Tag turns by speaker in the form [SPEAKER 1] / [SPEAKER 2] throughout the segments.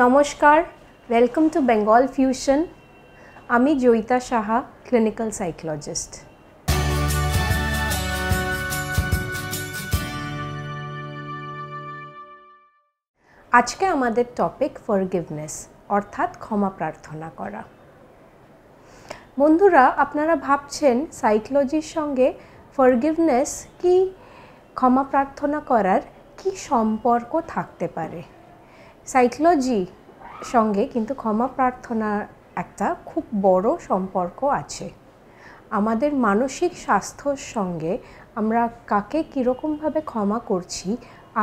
[SPEAKER 1] নমস্কার welcome to Bengal fusion আমি Joyita Saha clinical psychologist আজকে আমাদের টপিক ফরগিভনেস অর্থাৎ ক্ষমা প্রার্থনা করা বন্ধুরা আপনারা ভাবছেন সাইকোলজির সঙ্গে ফরগিভনেস কি ক্ষমা প্রার্থনা করার কি সম্পর্ক থাকতে পারে সাইকোলজি সঙ্গে কিন্তু ক্ষমা প্রার্থনার একটা খুব বড় সম্পর্ক আছে আমাদের মানসিক স্বাস্থ্যর সঙ্গে আমরা কাকে কীরকমভাবে ক্ষমা করছি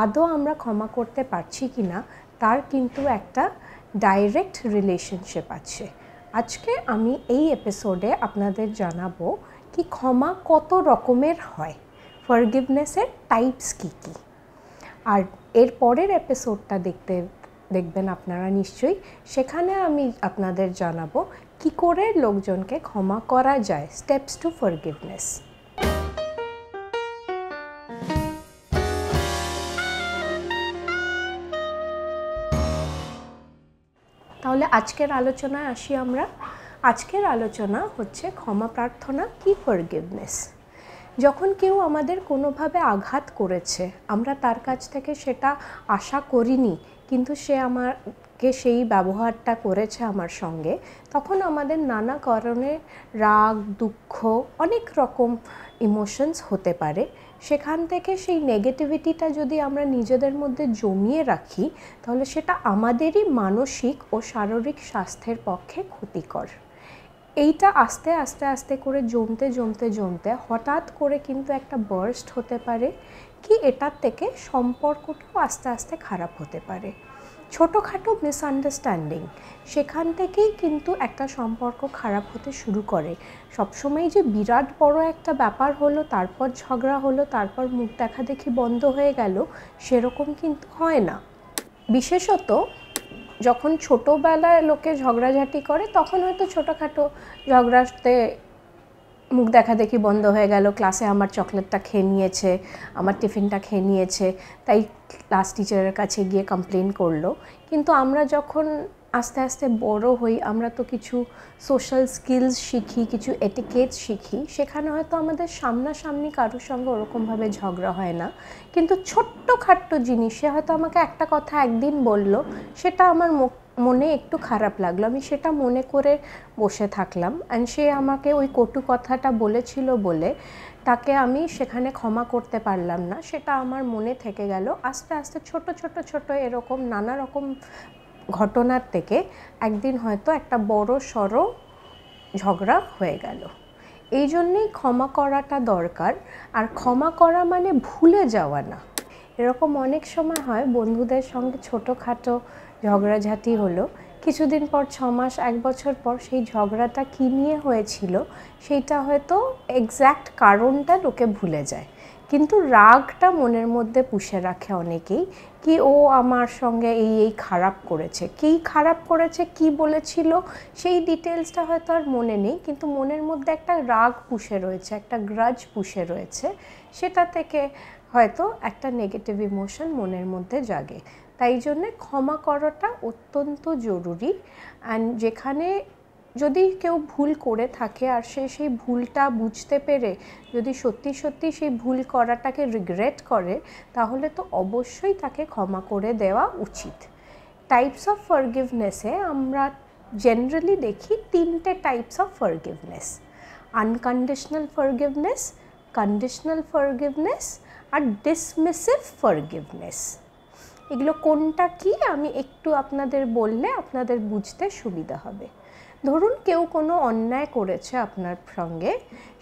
[SPEAKER 1] আদৌ আমরা ক্ষমা করতে পারছি কি না তার কিন্তু একটা ডাইরেক্ট রিলেশনশিপ আছে আজকে আমি এই এপিসোডে আপনাদের জানাবো কি ক্ষমা কত রকমের হয় ফরগিভনেসের টাইপস কী কী আর এর পরের এপিসোডটা দেখতে দেখবেন আপনারা নিশ্চয়ই সেখানে আমি আপনাদের জানাবো কি করে লোকজনকে ক্ষমা করা যায় স্টেপস টু ফরগিভনেস তাহলে আজকের আলোচনায় আসি আমরা আজকের আলোচনা হচ্ছে ক্ষমা প্রার্থনা কি ফরগিভনেস যখন কেউ আমাদের কোনোভাবে আঘাত করেছে আমরা তার কাছ থেকে সেটা আশা করিনি কিন্তু সে আমাকে সেই ব্যবহারটা করেছে আমার সঙ্গে তখন আমাদের নানা কারণে রাগ দুঃখ অনেক রকম ইমোশনস হতে পারে সেখান থেকে সেই নেগেটিভিটিটা যদি আমরা নিজেদের মধ্যে জমিয়ে রাখি তাহলে সেটা আমাদেরই মানসিক ও শারীরিক স্বাস্থ্যের পক্ষে ক্ষতিকর এইটা আস্তে আস্তে আস্তে করে জমতে জমতে জমতে হঠাৎ করে কিন্তু একটা বার্স্ট হতে পারে কি এটার থেকে সম্পর্কটাও আস্তে আস্তে খারাপ হতে পারে ছোটোখাটো মিসআন্ডারস্ট্যান্ডিং সেখান থেকেই কিন্তু একটা সম্পর্ক খারাপ হতে শুরু করে সবসময় যে বিরাট বড় একটা ব্যাপার হলো তারপর ঝগড়া হলো তারপর মুখ দেখা দেখি বন্ধ হয়ে গেল সেরকম কিন্তু হয় না বিশেষত যখন ছোটোবেলায় লোকে ঝগড়াঝাটি করে তখন হয়তো ছোটোখাটো ঝগড়াতে মুখ দেখা দেখি বন্ধ হয়ে গেল ক্লাসে আমার চকলেটটা খেয়ে নিয়েছে আমার টিফিনটা খেয়ে নিয়েছে তাই ক্লাস টিচারের কাছে গিয়ে কমপ্লেন করলো কিন্তু আমরা যখন আস্তে আস্তে বড় হই আমরা তো কিছু সোশ্যাল স্কিলস শিখি কিছু এটিকেটস শিখি সেখানে হয়তো আমাদের সামনাসামনি কারোর সঙ্গে ওরকমভাবে ঝগড়া হয় না কিন্তু ছোট্ট খাট্ট জিনিসে হয়তো আমাকে একটা কথা একদিন বলল সেটা আমার মনে একটু খারাপ লাগলো আমি সেটা মনে করে বসে থাকলাম অ্যান্ড সে আমাকে ওই কটু কথাটা বলেছিল বলে তাকে আমি সেখানে ক্ষমা করতে পারলাম না সেটা আমার মনে থেকে গেল আস্তে আস্তে ছোট ছোট ছোট এরকম নানা রকম ঘটনার থেকে একদিন হয়তো একটা বড় সড়ো ঝগড়া হয়ে গেল এই জন্যেই ক্ষমা করাটা দরকার আর ক্ষমা করা মানে ভুলে যাওয়া না এরকম অনেক সময় হয় বন্ধুদের সঙ্গে ছোটোখাটো ঝগড়াঝাটি হলো কিছুদিন পর ছ মাস এক বছর পর সেই ঝগড়াটা কী নিয়ে হয়েছিল সেইটা হয়তো এক্স্যাক্ট কারণটা লোকে ভুলে যায় কিন্তু রাগটা মনের মধ্যে পুষে রাখে অনেকেই কি ও আমার সঙ্গে এই এই খারাপ করেছে কি খারাপ করেছে কি বলেছিল সেই ডিটেলসটা হয়তো আর মনে নেই কিন্তু মনের মধ্যে একটা রাগ পুষে রয়েছে একটা গ্রাজ পুষে রয়েছে সেটা থেকে হয়তো একটা নেগেটিভ ইমোশন মনের মধ্যে জাগে তাই জন্যে ক্ষমা করাটা অত্যন্ত জরুরি অ্যান্ড যেখানে যদি কেউ ভুল করে থাকে আর সে সেই ভুলটা বুঝতে পেরে যদি সত্যি সত্যি সেই ভুল করাটাকে রিগ্রেট করে তাহলে তো অবশ্যই তাকে ক্ষমা করে দেওয়া উচিত টাইপস অফ ফরগিভনেসে আমরা জেনারেলি দেখি তিনটে types of forgiveness unconditional forgiveness conditional forgiveness আর ডিসমিসিভ ফরগিভনেস এগুলো কোনটা কি আমি একটু আপনাদের বললে আপনাদের বুঝতে সুবিধা হবে ধরুন কেউ কোনো অন্যায় করেছে আপনার সঙ্গে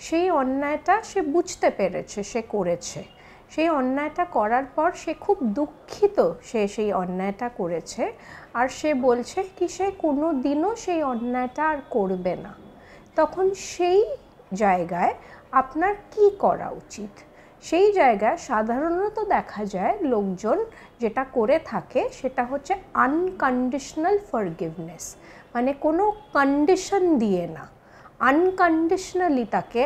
[SPEAKER 1] সেই অন্যায়টা সে বুঝতে পেরেছে সে করেছে সেই অন্যায়টা করার পর সে খুব দুঃখিত সে সেই অন্যায়টা করেছে আর সে বলছে কি সে কোনো দিনও সেই অন্যায়টা আর করবে না তখন সেই জায়গায় আপনার কি করা উচিত সেই জায়গায় সাধারণত দেখা যায় লোকজন যেটা করে থাকে সেটা হচ্ছে আনকন্ডিশনাল ফরগিভনেস মানে কোনো কন্ডিশন দিয়ে না আনকন্ডিশনালি তাকে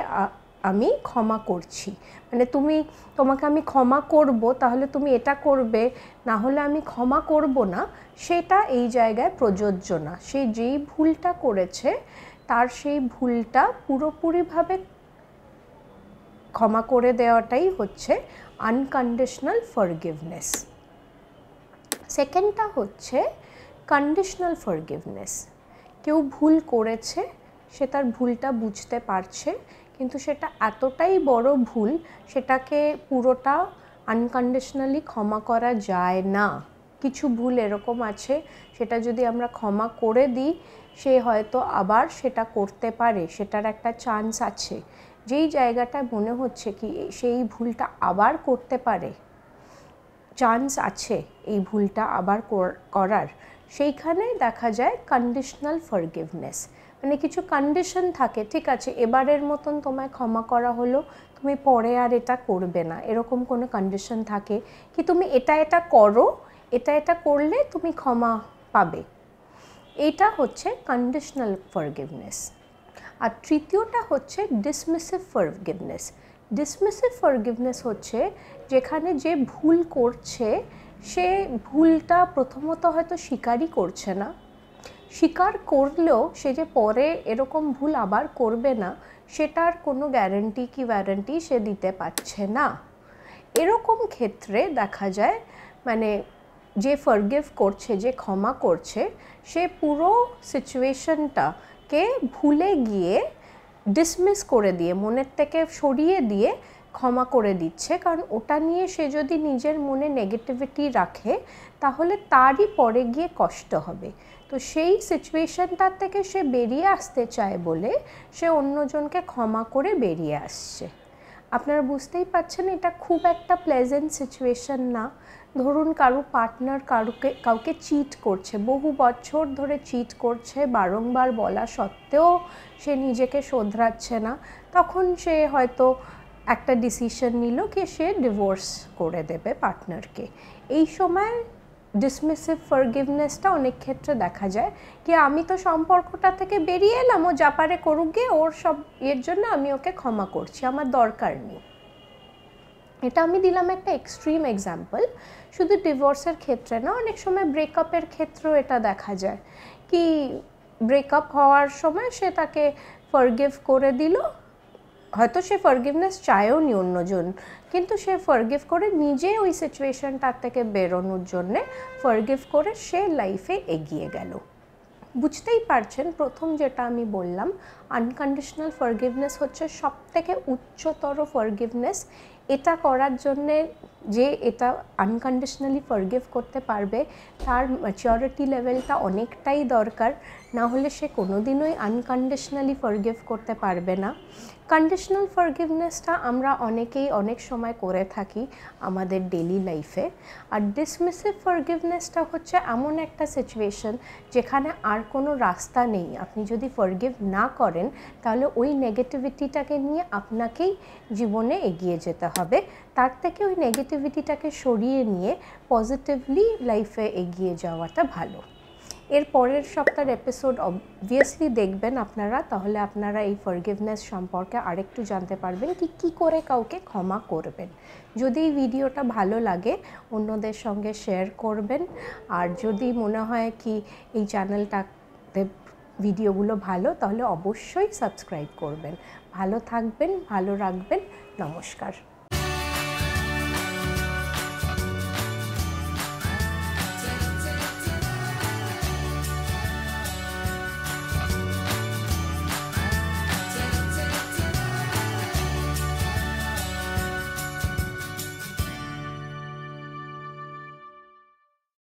[SPEAKER 1] আমি ক্ষমা করছি মানে তুমি তোমাকে আমি ক্ষমা করব তাহলে তুমি এটা করবে না হলে আমি ক্ষমা করব না সেটা এই জায়গায় প্রযোজ্য না সে যেই ভুলটা করেছে তার সেই ভুলটা পুরোপুরিভাবে ক্ষমা করে দেওয়াটাই হচ্ছে আনকন্ডিশনাল ফরগিভনেস সেকেন্ডটা হচ্ছে কন্ডিশনাল ফরগিভনেস কেউ ভুল করেছে সে তার ভুলটা বুঝতে পারছে কিন্তু সেটা এতটাই বড় ভুল সেটাকে পুরোটা আনকন্ডিশনালি ক্ষমা করা যায় না কিছু ভুল এরকম আছে সেটা যদি আমরা ক্ষমা করে দিই সে হয়তো আবার সেটা করতে পারে সেটার একটা চান্স আছে যেই জায়গাটায় মনে হচ্ছে কি সেই ভুলটা আবার করতে পারে চান্স আছে এই ভুলটা আবার করার সেইখানে দেখা যায় কন্ডিশনাল ফরগিভনেস মানে কিছু কন্ডিশন থাকে ঠিক আছে এবারের মতন তোমায় ক্ষমা করা হলো তুমি পরে আর এটা করবে না এরকম কোনো কন্ডিশন থাকে কি তুমি এটা এটা করো এটা এটা করলে তুমি ক্ষমা পাবে এটা হচ্ছে কন্ডিশনাল ফরগিভনেস আর তৃতীয়টা হচ্ছে ডিসমিসিভ ফরগিভনেস ডিসমিসিভ ফরগিভনেস হচ্ছে যেখানে যে ভুল করছে সে ভুলটা প্রথমত হয়তো স্বীকারই করছে না স্বীকার করলেও সে যে পরে এরকম ভুল আবার করবে না সেটার কোনো গ্যারেন্টি কি ওয়ারেন্টি সে দিতে পারছে না এরকম ক্ষেত্রে দেখা যায় মানে যে ফরগিভ করছে যে ক্ষমা করছে সে পুরো সিচুয়েশনটাকে ভুলে গিয়ে ডিসমিস করে দিয়ে মনের থেকে সরিয়ে দিয়ে ক্ষমা করে দিচ্ছে কারণ ওটা নিয়ে সে যদি নিজের মনে নেগেটিভিটি রাখে তাহলে তারই পরে গিয়ে কষ্ট হবে তো সেই সিচুয়েশনটার থেকে সে বেরিয়ে আসতে চায় বলে সে অন্যজনকে ক্ষমা করে বেরিয়ে আসছে আপনারা বুঝতেই পারছেন এটা খুব একটা প্লেজেন্ট সিচুয়েশন না ধরুন কারো পার্টনার কারুকে কাউকে চিট করছে বহু বছর ধরে চিট করছে বারংবার বলা সত্ত্বেও সে নিজেকে শোধরাচ্ছে না তখন সে হয়তো একটা ডিসিশন নিল কি সে ডিভোর্স করে দেবে পার্টনারকে এই সময় ডিসমিসিভ ফরগিভনেসটা অনেক ক্ষেত্রে দেখা যায় কি আমি তো সম্পর্কটা থেকে বেরিয়ে এলাম ও যা পারে করুক গিয়ে ওর সব এর জন্য আমি ওকে ক্ষমা করছি আমার দরকার নেই এটা আমি দিলাম একটা এক্সট্রিম এক্সাম্পল শুধু ডিভোর্সের ক্ষেত্রে না অনেক সময় ব্রেকআপের ক্ষেত্রেও এটা দেখা যায় কি ব্রেকআপ হওয়ার সময় সে তাকে ফরগিভ করে দিল হয়তো সে ফরগিভনেস চায়ওনি অন্যজন কিন্তু সে ফরগিভ করে নিজে ওই সিচুয়েশনটার থেকে বেরোনোর জন্যে ফরগিভ করে সে লাইফে এগিয়ে গেল বুঝতেই পারছেন প্রথম যেটা আমি বললাম আনকন্ডিশনাল ফরগিভনেস হচ্ছে সব থেকে উচ্চতর ফরগিভনেস এটা করার জন্যে যে এটা আনকন্ডিশনালি ফরগিভ করতে পারবে তার ম্যাচিওরিটি লেভেলটা অনেকটাই দরকার না হলে সে কোনোদিনই আনকন্ডিশনালি ফরগিভ করতে পারবে না কন্ডিশনাল ফরগিভনেসটা আমরা অনেকেই অনেক সময় করে থাকি আমাদের ডেলি লাইফে আর ডিসমিসিভ ফরগিভনেসটা হচ্ছে এমন একটা সিচুয়েশন যেখানে আর কোনো রাস্তা নেই আপনি যদি ফরগিভ না করেন তাহলে ওই নেগেটিভিটিটাকে নিয়ে আপনাকেই জীবনে এগিয়ে যেতে হবে তার থেকে ওই নেগেটিভিটিটাকে সরিয়ে নিয়ে পজিটিভলি লাইফে এগিয়ে যাওয়াটা ভালো এর পরের সপ্তাহের এপিসোড অবভিয়াসলি দেখবেন আপনারা তাহলে আপনারা এই ফরগিভনেস সম্পর্কে আরেকটু জানতে পারবেন কি কি করে কাউকে ক্ষমা করবেন যদি এই ভিডিওটা ভালো লাগে অন্যদের সঙ্গে শেয়ার করবেন আর যদি মনে হয় কি এই চ্যানেলটাতে ভিডিওগুলো ভালো তাহলে অবশ্যই সাবস্ক্রাইব করবেন ভালো থাকবেন ভালো রাখবেন নমস্কার